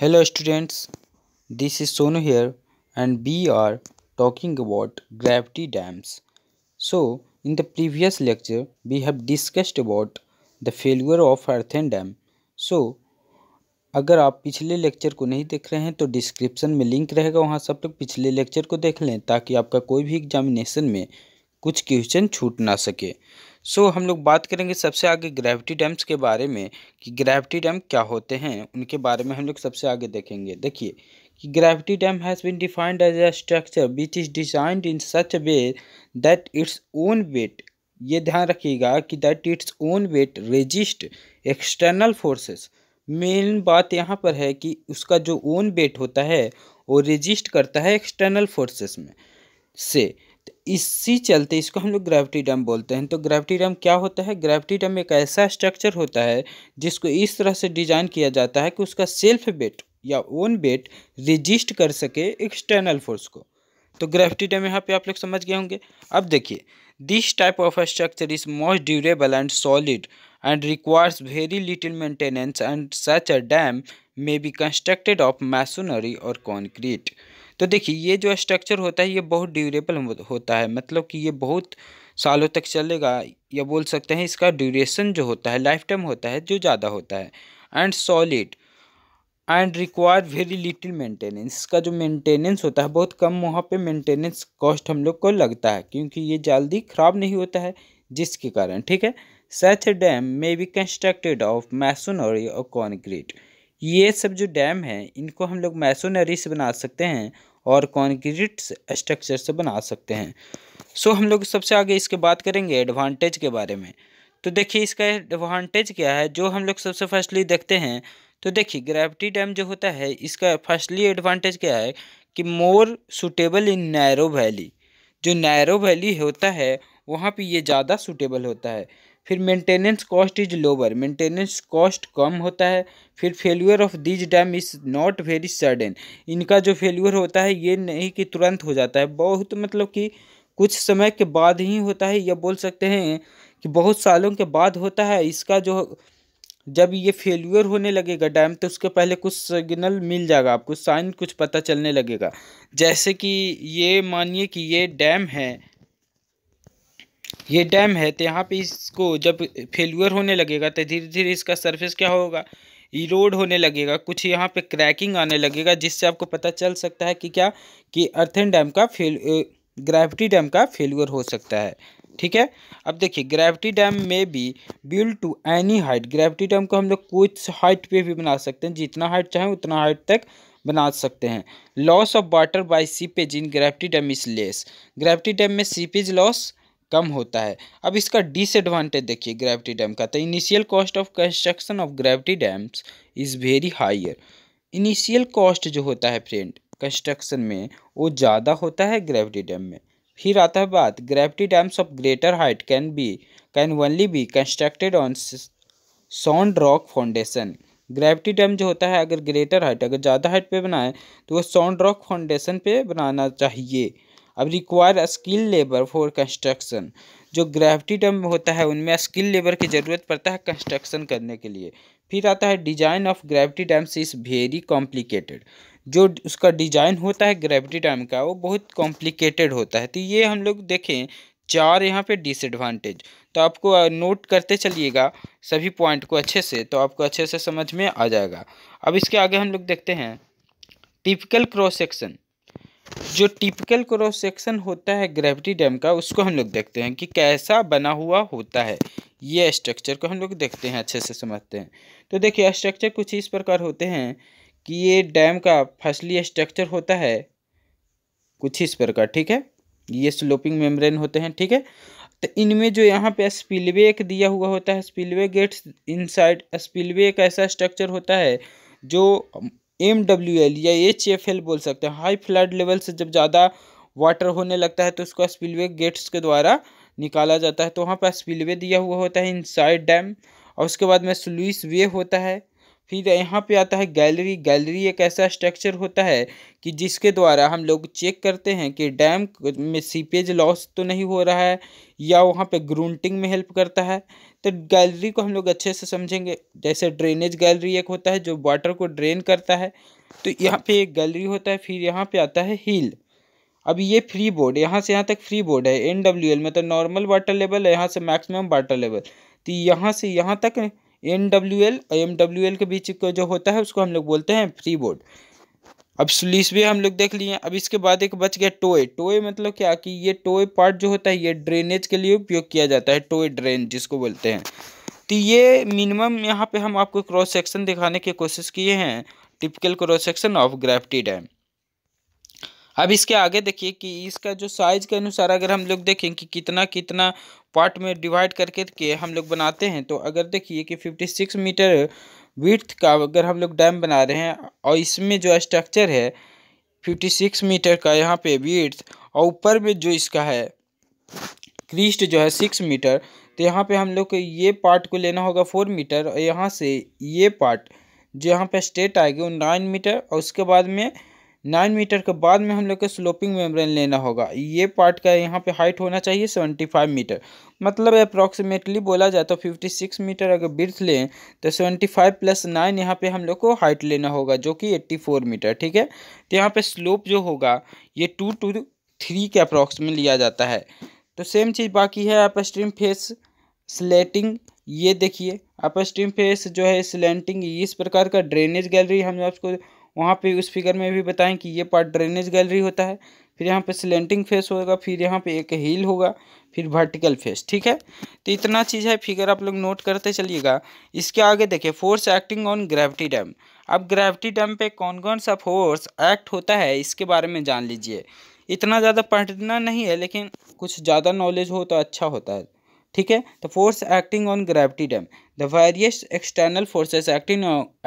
hello students this is sonu here and we are talking about gravity dams so in the previous lecture we have discussed about the failure of earthen dam so अगर आप पिछले lecture को नहीं देख रहे हैं तो description में लिंक रहेगा वहाँ सब लोग पिछले लेक्चर को देख लें ताकि आपका कोई भी एग्जामिनेशन में कुछ क्वेश्चन छूट ना सके सो so, हम लोग बात करेंगे सबसे आगे ग्रेविटी डैम्स के बारे में कि ग्रेविटी डैम क्या होते हैं उनके बारे में हम लोग सबसे आगे देखेंगे देखिए कि gravity dam has been defined as a structure which is designed in such way that its own weight ये ध्यान रखिएगा कि that its own weight resist external forces main बात यहाँ पर है कि उसका जो ओन वेट होता है वो रेजिस्ट करता है एक्सटर्नल फोर्सेस में से इसी चलते इसको हम लोग ग्रेविटी डैम बोलते हैं तो ग्रेविटी डैम क्या होता है ग्रेविटी डैम एक ऐसा स्ट्रक्चर होता है जिसको इस तरह से डिजाइन किया जाता है कि उसका सेल्फ वेट या ओन वेट रजिस्ट कर सके एक्सटर्नल फोर्स को तो ग्रेविटी डैम यहाँ पे आप लोग समझ गए होंगे अब देखिए this type of structure is most durable and solid and requires very little maintenance and such a dam may be constructed of masonry और कॉन्क्रीट तो देखिए ये जो स्ट्रक्चर होता है ये बहुत ड्यूरेबल होता है मतलब कि ये बहुत सालों तक चलेगा या बोल सकते हैं इसका ड्यूरेशन जो होता है लाइफ टाइम होता है जो ज़्यादा होता है and solid and require very little maintenance इसका जो मेंटेनेंस होता है बहुत कम वहाँ पे मेंटेनेंस कॉस्ट हम लोग को लगता है क्योंकि ये जल्दी ख़राब नहीं होता है जिसके कारण ठीक है such dam may be constructed of masonry और कॉन्क्रीट ये सब जो डैम है इनको हम लोग मैसोनरी से बना सकते हैं और कॉन्क्रीट स्ट्रक्चर से बना सकते हैं सो हम लोग सबसे आगे इसके बात करेंगे एडवांटेज के बारे में तो देखिए इसका एडवांटेज क्या है जो हम लोग सबसे फर्स्टली देखते हैं तो देखिए ग्रेविटी डैम जो होता है इसका फर्स्टली एडवांटेज क्या है कि more suitable in narrow valley जो नैरो वैली होता है वहाँ पे ये ज़्यादा सूटेबल होता है फिर maintenance cost is lower maintenance cost कम होता है फिर failure of this dam is not very sudden इनका जो फेल्यूर होता है ये नहीं कि तुरंत हो जाता है बहुत मतलब कि कुछ समय के बाद ही होता है या बोल सकते हैं कि बहुत सालों के बाद होता है इसका जो जब ये फेल्यूर होने लगेगा डैम तो उसके पहले कुछ सिग्नल मिल जाएगा आपको साइन कुछ पता चलने लगेगा जैसे कि ये मानिए कि ये डैम है ये डैम है तो यहाँ पे इसको जब फेल्यूर होने लगेगा तो धीरे धीरे इसका सरफेस क्या होगा इरोड होने लगेगा कुछ यहाँ पे क्रैकिंग आने लगेगा जिससे आपको पता चल सकता है कि क्या कि अर्थन डैम का फेल ग्रेविटी डैम का फेल्यूर हो सकता है ठीक है अब देखिए ग्रेविटी डैम में भी build to any height gravity dam को हम लोग कुछ हाइट पे भी बना सकते हैं जितना हाइट चाहें उतना हाइट तक बना सकते हैं loss of water by seepage in gravity dam is less gravity dam में सीपेज लॉस कम होता है अब इसका डिसएडवांटेज देखिए ग्रेविटी डैम का तो initial cost of construction of gravity dams is very higher initial cost जो होता है फ्रेंड कंस्ट्रक्शन में वो ज़्यादा होता है ग्रेविटी डैम में फिर आता है बात gravity dams of greater height can be can only be constructed on sound rock foundation gravity dam जो होता है अगर ग्रेटर हाइट अगर ज़्यादा हाइट पे बनाए तो वो सॉन्ड रॉक फाउंडेशन पे बनाना चाहिए अब require skill labour for construction जो ग्रेविटी डम होता है उनमें स्किल लेबर की ज़रूरत पड़ता है कंस्ट्रक्शन करने के लिए फिर आता है design of gravity dams is very complicated जो उसका डिजाइन होता है ग्रेविटी डैम का वो बहुत कॉम्प्लिकेटेड होता है तो ये हम लोग देखें चार यहाँ पे डिसएडवांटेज तो आपको नोट करते चलिएगा सभी पॉइंट को अच्छे से तो आपको अच्छे से समझ में आ जाएगा अब इसके आगे हम लोग देखते हैं टिपिकल क्रॉस सेक्शन जो टिपिकल क्रॉस सेक्शन होता है ग्रेविटी डैम का उसको हम लोग देखते हैं कि कैसा बना हुआ होता है ये स्ट्रक्चर को हम लोग देखते हैं अच्छे से समझते हैं तो देखिए स्ट्रक्चर कुछ इस प्रकार होते हैं कि ये डैम का फसली स्ट्रक्चर होता है कुछ इस प्रकार ठीक है ये स्लोपिंग मेम्ब्रेन होते हैं ठीक है तो इनमें जो यहाँ पे स्पिलवे एक दिया हुआ होता है स्पिलवे गेट्स इनसाइड स्पिलवे एक ऐसा स्ट्रक्चर होता है जो एम डब्ल्यू एल या एच एफ एल बोल सकते हैं हाई फ्लड लेवल से जब ज़्यादा वाटर होने लगता है तो उसको स्पिलवे गेट्स के द्वारा निकाला जाता है तो वहाँ पर स्पिलवे दिया हुआ होता है इनसाइड डैम और उसके बाद में स्लूस वे होता है फिर यहाँ पे आता है गैलरी गैलरी एक ऐसा स्ट्रक्चर होता है कि जिसके द्वारा हम लोग चेक करते हैं कि डैम में सीपेज लॉस तो नहीं हो रहा है या वहाँ पे ग्रूंटिंग में हेल्प करता है तो गैलरी को हम लोग अच्छे से समझेंगे जैसे ड्रेनेज गैलरी एक होता है जो वाटर को ड्रेन करता है तो यहाँ पे एक गैलरी होता है फिर यहाँ पे आता है हील अब ये फ्री बोर्ड यहाँ से यहाँ तक फ्री बोर्ड है एन डब्ल्यू एल मतलब नॉर्मल वाटर लेवल है यहाँ से मैक्सिमम वाटर लेवल तो यहाँ से यहाँ तक एन डब्ल्यू एल और एम डब्ल्यू एल के बीच जो होता है उसको हम लोग बोलते हैं फ्री बोर्ड अब सुलिस भी हम लोग देख लिए अब इसके बाद एक बच गया टोए टोए मतलब क्या कि ये टोए पार्ट जो होता है ये ड्रेनेज के लिए उपयोग किया जाता है टोए ड्रेन जिसको बोलते हैं तो ये मिनिमम यहाँ पे हम आपको क्रॉस सेक्शन दिखाने की कोशिश किए हैं typical cross section of gravity dam अब इसके आगे देखिए कि इसका जो साइज के अनुसार अगर हम लोग देखें कि कितना कितना पार्ट में डिवाइड करके के हम लोग बनाते हैं तो अगर देखिए कि 56 मीटर विथ का अगर हम लोग डैम बना रहे हैं और इसमें जो स्ट्रक्चर है फिफ्टी सिक्स मीटर का यहाँ पे विथ और ऊपर में जो इसका है क्रिस्ट जो है सिक्स मीटर तो यहाँ पे हम लोग को ये पार्ट को लेना होगा फोर मीटर और यहाँ से ये पार्ट जो यहाँ पे स्टेट आएगी वो नाइन मीटर और उसके बाद में नाइन मीटर के बाद में हम लोग को स्लोपिंग मेम्ब्रेन लेना होगा ये पार्ट का यहाँ पे हाइट होना चाहिए सेवेंटी फाइव मीटर मतलब अप्रॉक्सीमेटली बोला जाए तो फिफ्टी सिक्स मीटर अगर बिर्थ लें तो सेवेंटी फाइव प्लस नाइन यहाँ पे हम लोग को हाइट लेना होगा जो कि एट्टी फोर मीटर ठीक है तो यहाँ पे स्लोप जो होगा ये टू टू थ्री के अप्रॉक्स में लिया जाता है तो सेम चीज़ बाकी है आप स्ट्रीम फेस स्लेटिंग ये देखिए आप स्ट्रीम फेस जो है स्लेंटिंग इस प्रकार का ड्रेनेज गैलरी हम आपको वहाँ पे उस फिगर में भी बताएं कि ये पार्ट ड्रेनेज गैलरी होता है फिर यहाँ पे स्लेंटिंग फेस होगा फिर यहाँ पे एक हील होगा फिर वर्टिकल फेस ठीक है तो इतना चीज़ है फिगर आप लोग नोट करते चलिएगा इसके आगे देखिए force acting on gravity dam अब ग्रेविटी डैम पे कौन कौन सा फोर्स एक्ट होता है इसके बारे में जान लीजिए इतना ज़्यादा पढ़ना नहीं है लेकिन कुछ ज़्यादा नॉलेज हो तो अच्छा होता है ठीक है तो force acting on gravity dam the various external forces acting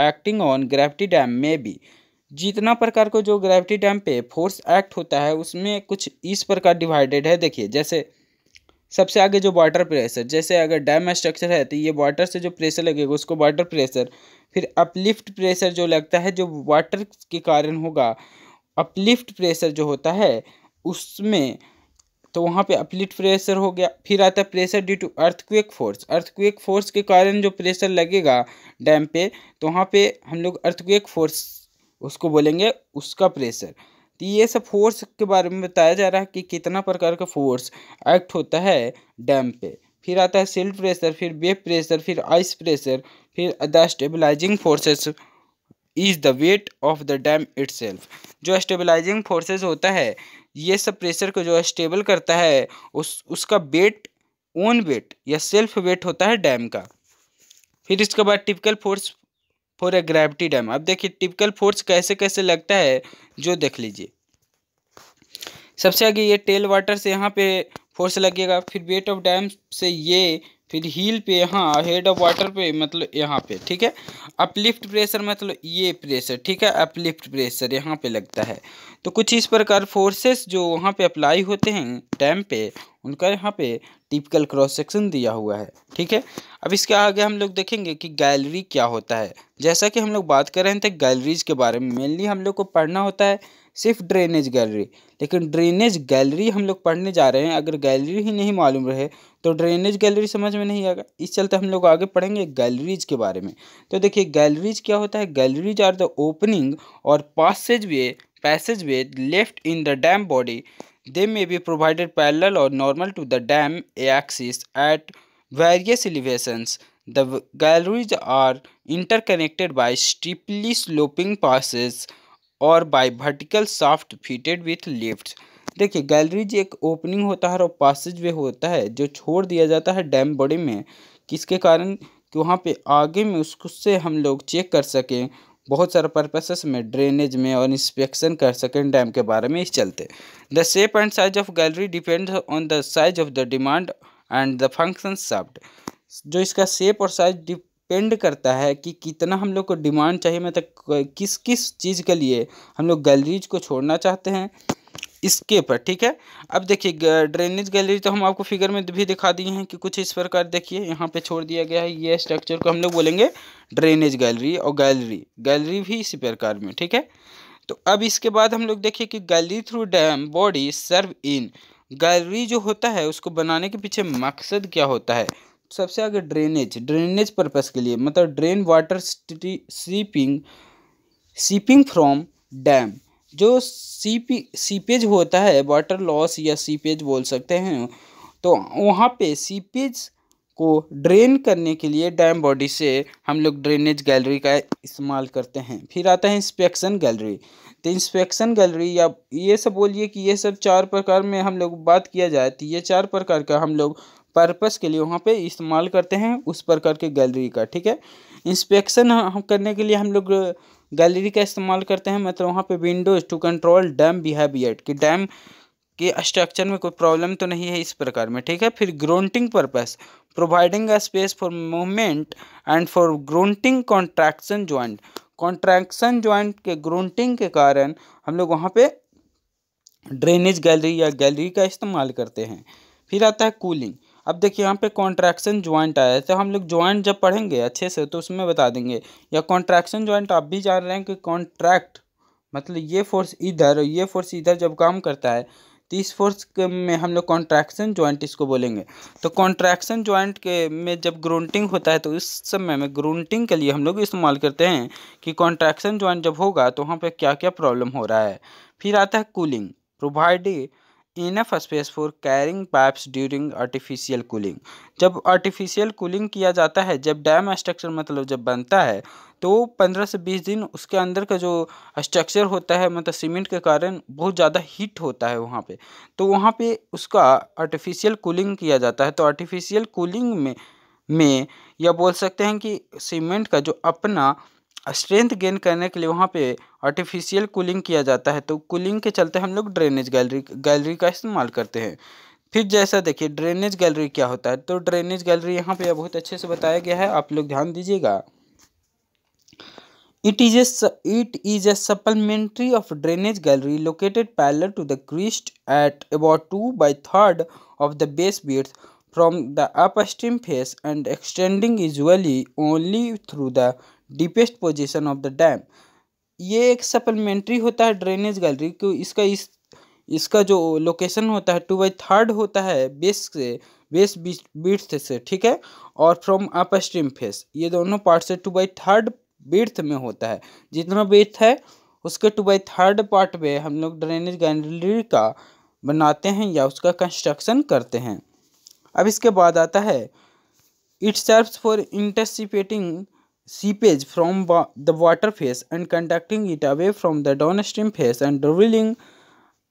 acting on gravity dam में बी जितना प्रकार को जो ग्रेविटी डैम पे फोर्स एक्ट होता है उसमें कुछ इस प्रकार डिवाइडेड है देखिए जैसे सबसे आगे जो वाटर प्रेशर जैसे अगर डैम स्ट्रक्चर है तो ये वाटर से जो प्रेशर लगेगा उसको वाटर प्रेशर फिर अपलिफ्ट प्रेशर जो लगता है जो वाटर के कारण होगा अपलिफ्ट प्रेशर जो होता है उसमें तो वहाँ पे अपलिफ्ट प्रेशर हो गया फिर आता है pressure due to earthquake force earthquake force के कारण जो प्रेशर लगेगा डैम पे तो वहाँ पे हम लोग अर्थक्वेक फोर्स उसको बोलेंगे उसका प्रेशर तो ये सब फोर्स के बारे में बताया जा रहा है कि कितना प्रकार का फोर्स एक्ट होता है डैम पे फिर आता है सिल्ड प्रेशर फिर वेब प्रेशर फिर आइस प्रेशर फिर the stabilising forces is the weight of the dam itself जो स्टेबलाइजिंग फोर्सेस होता है ये सब प्रेशर को जो स्टेबल करता है उस उसका वेट ओन वेट या सेल्फ वेट होता है डैम का फिर इसके बाद typical force for a gravity dam अब देखिए टिपिकल फोर्स कैसे कैसे लगता है जो देख लीजिए सबसे आगे ये टेल वाटर से यहाँ पे फोर्स लगेगा फिर वेट ऑफ डैम से ये फिर हील पे यहाँ हेड ऑफ वाटर पे मतलब यहाँ पे ठीक है अपलिफ्ट प्रेशर मतलब ये प्रेशर ठीक है अपलिफ्ट प्रेशर यहाँ पे लगता है तो कुछ इस प्रकार फोर्सेस जो वहाँ पे अप्लाई होते हैं डैम पे उनका यहाँ पे टिपिकल क्रॉस सेक्शन दिया हुआ है ठीक है अब इसके आगे हम लोग देखेंगे कि गैलरी क्या होता है जैसा कि हम लोग बात कर रहे थे गैलरीज के बारे में मेनली हम लोग को पढ़ना होता है सिर्फ ड्रेनेज गैलरी लेकिन ड्रेनेज गैलरी हम लोग पढ़ने जा रहे हैं अगर गैलरी ही नहीं मालूम रहे तो ड्रेनेज गैलरी समझ में नहीं आएगा इस चलते हम लोग आगे पढ़ेंगे गैलरीज के बारे में तो देखिए गैलरीज क्या होता है गैलरीज आर द ओपनिंग और passage way passage way left in the dam body They may be provided parallel or normal to the dam axis at various elevations. The galleries are interconnected by steeply sloping passes और by vertical shaft fitted with lift देखिए galleries एक opening होता है और passage वे होता है जो छोड़ दिया जाता है डैम बॉडी में किसके कारण कि वहाँ पे आगे में उसको से हम लोग चेक कर सकें बहुत सारे पर्पसेस में ड्रेनेज में और इंस्पेक्शन कर सकें डैम के बारे में इस चलते the shape and size of gallery depend on the size of the demand and the function served जो इसका शेप और साइज डिपेंड करता है कि कितना हम लोग को डिमांड चाहिए मतलब किस किस चीज़ के लिए हम लोग गैलरीज को छोड़ना चाहते हैं इसके पर ठीक है अब देखिए ड्रेनेज गैलरी तो हम आपको फिगर में भी दिखा दिए हैं कि कुछ इस प्रकार देखिए यहाँ पे छोड़ दिया गया है ये स्ट्रक्चर को हम लोग बोलेंगे ड्रेनेज गैलरी और गैलरी गैलरी भी इसी प्रकार में ठीक है तो अब इसके बाद हम लोग देखिए कि gallery through dam body serve in gallery जो होता है उसको बनाने के पीछे मकसद क्या होता है सबसे आगे ड्रेनेज ड्रेनेज पर्पज़ के लिए मतलब drain water seeping seeping from dam जो सीपी सीपेज होता है वाटर लॉस या सीपेज बोल सकते हैं तो वहाँ पे सीपेज को ड्रेन करने के लिए डैम बॉडी से हम लोग ड्रेनेज गैलरी का इस्तेमाल करते हैं फिर आता है इंस्पेक्शन गैलरी तो इंस्पेक्शन गैलरी या ये सब बोलिए कि ये सब चार प्रकार में हम लोग बात किया जाए तो ये चार प्रकार का हम लोग पर्पस के लिए वहाँ पे इस्तेमाल करते हैं उस प्रकार के गैलरी का ठीक है इंस्पेक्शन करने के लिए हम लोग गैलरी का इस्तेमाल करते हैं मतलब वहाँ पे windows to control dam behaviour कि डैम के स्ट्रक्चर में कोई प्रॉब्लम तो नहीं है इस प्रकार में ठीक है फिर grouting purpose providing a space for movement and for grouting contraction joint contraction joint के ग्रोन्टिंग के कारण हम लोग वहाँ पर ड्रेनेज गैलरी या गैलरी का इस्तेमाल करते हैं फिर आता है कूलिंग अब देखिए यहाँ पे कॉन्ट्रैक्शन ज्वाइंट आया है तो हम लोग ज्वाइंट जब पढ़ेंगे अच्छे से तो उसमें बता देंगे या कॉन्ट्रैक्शन ज्वाइंट आप भी जान रहे हैं कि कॉन्ट्रैक्ट मतलब ये फोर्स इधर और ये फोर्स इधर जब काम करता है तो इस फोर्स में हम लोग कॉन्ट्रैक्शन ज्वाइंट इसको बोलेंगे तो कॉन्ट्रैक्शन ज्वाइंट के में जब ग्रोंटिंग होता है तो इस समय में ग्रोंटिंग के लिए हम लोग इस्तेमाल करते हैं कि कॉन्ट्रैक्शन ज्वाइंट जब होगा तो वहाँ पर क्या क्या प्रॉब्लम हो रहा है फिर आता है cooling providing enough space for carrying pipes during artificial cooling जब आर्टिफिशियल कूलिंग किया जाता है जब डैम स्ट्रक्चर मतलब जब बनता है तो पंद्रह से बीस दिन उसके अंदर का जो स्ट्रक्चर होता है मतलब सीमेंट के कारण बहुत ज़्यादा हीट होता है वहाँ पे तो वहाँ पे उसका आर्टिफिशियल कूलिंग किया जाता है तो आर्टिफिशियल कूलिंग में में या बोल सकते हैं कि सीमेंट का जो अपना स्ट्रेंथ गेन करने के लिए वहाँ पे आर्टिफिशियल कूलिंग किया जाता है तो कूलिंग के चलते हम लोग ड्रेनेज गैलरी गैलरी का इस्तेमाल करते हैं फिर जैसा देखिए ड्रेनेज गैलरी क्या होता है तो ड्रेनेज गैलरी यहाँ पे बहुत अच्छे से बताया गया है आप लोग ध्यान दीजिएगा it is a, is is supplementary of drainage gallery located located to to the crest at about 2 by 3rd of the base from the upstream face and extending usually only through the deepest position of the dam. ये एक supplementary होता है drainage gallery को इसका इस इसका जो location होता है टू बाई थर्ड होता है बेस से बेस बीट्थ से ठीक है और फ्रॉम अप स्ट्रीम फेस ये दोनों पार्ट से टू बाई थर्ड बीट्थ में होता है जितना बीट्थ है उसके टू बाई थर्ड पार्ट में हम लोग ड्रेनेज गैलरी का बनाते हैं या उसका कंस्ट्रक्शन करते हैं अब इसके बाद आता है it serves for intercepting seepage from the water face and conducting it away from the downstream face and drilling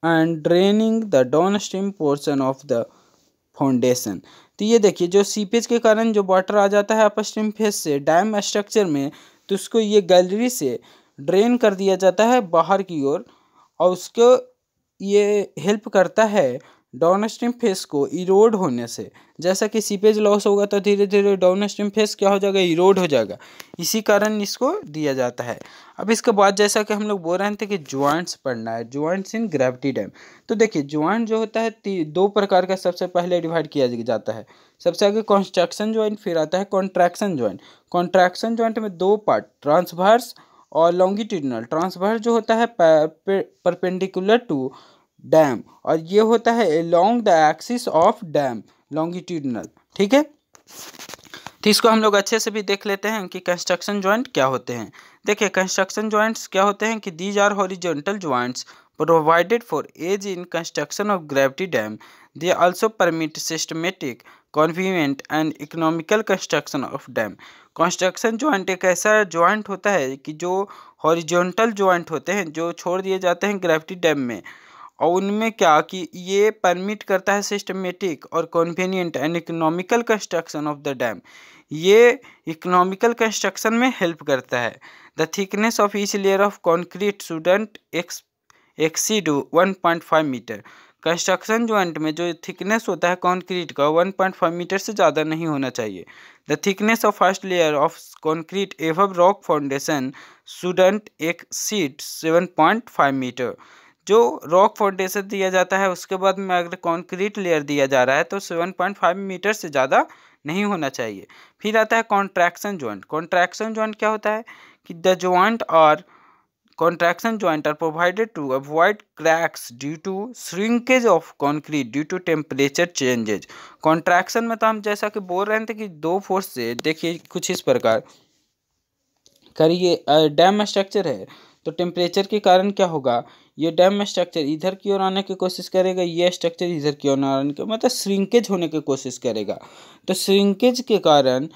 and draining the downstream portion of the foundation तो ये देखिए जो सीपेज के कारण जो वाटर आ जाता है अपर स्ट्रीम फेस से डैम स्ट्रक्चर में तो उसको ये गैलरी से ड्रेन कर दिया जाता है बाहर की ओर और, और उसको ये हेल्प करता है डाउन स्ट्रीम फेस को इरोड होने से जैसा कि सीपेज लॉस होगा तो धीरे धीरे डाउन स्ट्रीम फेस क्या हो जाएगा इरोड हो जाएगा इसी कारण इसको दिया जाता है अब इसके बाद जैसा कि हम लोग बोल रहे थे कि ज्वाइंट्स पढ़ना है ज्वाइंट्स इन ग्रेविटी डैम तो देखिए ज्वाइंट जो होता है दो प्रकार का सबसे पहले डिवाइड किया जाता है सबसे आगे कॉन्स्ट्रक्शन ज्वाइंट फिर आता है कॉन्ट्रैक्शन ज्वाइंट कॉन्ट्रैक्शन ज्वाइंट में दो पार्ट ट्रांसवर्स और लॉन्गिट्यूडनल ट्रांसवर्स जो होता है परपेंडिकुलर टू डैम और ये होता है along the axis of dam longitudinal ठीक है तो इसको हम लोग अच्छे से भी देख लेते हैं कि कंस्ट्रक्शन ज्वाइंट क्या होते हैं देखिए कंस्ट्रक्शन ज्वाइंट्स क्या होते हैं कि these are horizontal joints provided for as in construction of gravity dam they also permit systematic convenient and economical construction of dam construction joint एक ऐसा ज्वाइंट होता है कि जो हॉरिजॉन्टल ज्वाइंट होते हैं जो छोड़ दिए जाते हैं ग्रेविटी डैम में और उनमें क्या कि ये परमिट करता है सिस्टमेटिक और convenient and economical construction of the dam ये इकोनॉमिकल कंस्ट्रक्शन में हेल्प करता है the thickness of each layer of concrete shouldn't ex exceed one point five metre construction joint में जो थिकनेस होता है कॉन्क्रीट का वन पॉइंट फाइव मीटर से ज़्यादा नहीं होना चाहिए the thickness of first layer of concrete above rock foundation shouldn't seven point five metre जो रॉक फाउंडेशन दिया जाता है उसके बाद में अगर कंक्रीट लेयर दिया जा रहा है तो 7.5 मीटर से ज़्यादा नहीं होना चाहिए फिर आता है कॉन्ट्रैक्शन ज्वाइंट कॉन्ट्रैक्शन ज्वाइंट क्या होता है कि द ज्वाइंट और contraction joint are provided to avoid cracks due to shrinkage of concrete due to temperature changes contraction में तो हम जैसा कि बोल रहे थे कि दो फोर्स से देखिए कुछ इस प्रकार करिए डैम स्ट्रक्चर है तो टेम्परेचर के कारण क्या होगा ये डैम स्ट्रक्चर इधर की ओर आने की कोशिश करेगा ये स्ट्रक्चर इधर की ओर आने की मतलब श्रिंकेज होने की कोशिश करेगा तो श्रिंकेज के कारण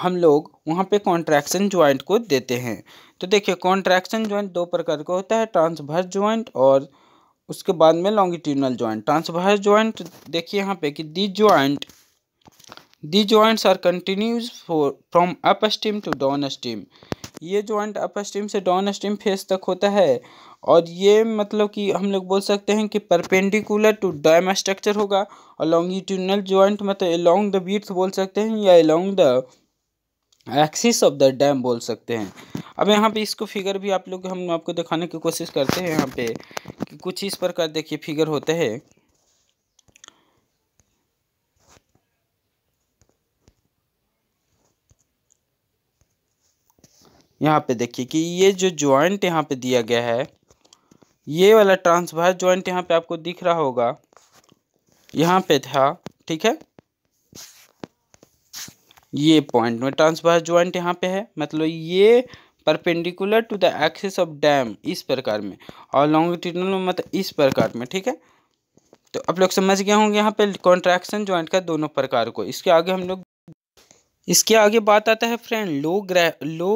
हम लोग वहाँ पे कॉन्ट्रैक्शन ज्वाइंट को देते हैं तो देखिए कॉन्ट्रैक्शन ज्वाइंट दो प्रकार का होता है ट्रांसभर्स ज्वाइंट और उसके बाद में लॉन्गिट्यूडनल ज्वाइंट ट्रांसभर्स ज्वाइंट देखिए यहाँ पे कि the joint the joints are continues for from upstream to downstream ये जॉइंट अपर स्ट्रीम से डाउन स्ट्रीम फेस तक होता है और ये मतलब कि हम लोग बोल सकते हैं कि परपेंडिकुलर टू डैम स्ट्रक्चर होगा और लॉन्गिट्यूडनल जॉइंट मतलब एलोंग द बीट बोल सकते हैं या along the axis of the dam बोल सकते हैं अब यहाँ पे इसको फिगर भी आप लोग हम आपको दिखाने की कोशिश करते हैं यहाँ पे कि कुछ इस प्रकार देखिए फिगर होते हैं यहाँ पे देखिए कि ये जो ज्वाइंट यहाँ पे दिया गया है ये वाला ट्रांसवर्स ज्वाइंट यहाँ पे आपको दिख रहा होगा यहाँ पे था ठीक है ये पॉइंट में ट्रांसवर्स ज्वाइंट यहाँ पे है मतलब ये perpendicular to the axis of dam इस प्रकार में और लॉन्गिट्यूडनल में मतलब इस प्रकार में ठीक है तो आप लोग समझ गए होंगे यहाँ पे कॉन्ट्रैक्शन ज्वाइंट का दोनों प्रकार को इसके आगे हम लोग इसके आगे बात आता है फ्रेंड low gra low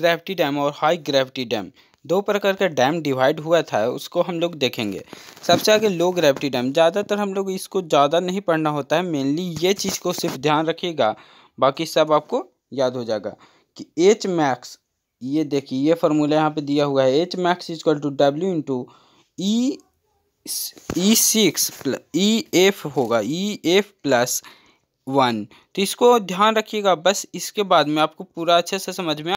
gravity dam और हाई ग्रेविटी डैम दो प्रकार का डैम डिवाइड हुआ था उसको हम लोग देखेंगे सबसे आगे लो ग्रेविटी डैम ज़्यादातर हम लोग इसको ज़्यादा नहीं पढ़ना होता है मेनली ये चीज़ को सिर्फ ध्यान रखिएगा बाकी सब आपको याद हो जाएगा कि एच मैक्स ये देखिए ये फार्मूला यहाँ पे दिया हुआ है H max is equal to W into E E six E F होगा ई एफ प्लस वन तो इसको ध्यान रखिएगा बस इसके बाद में आपको पूरा अच्छे से समझ में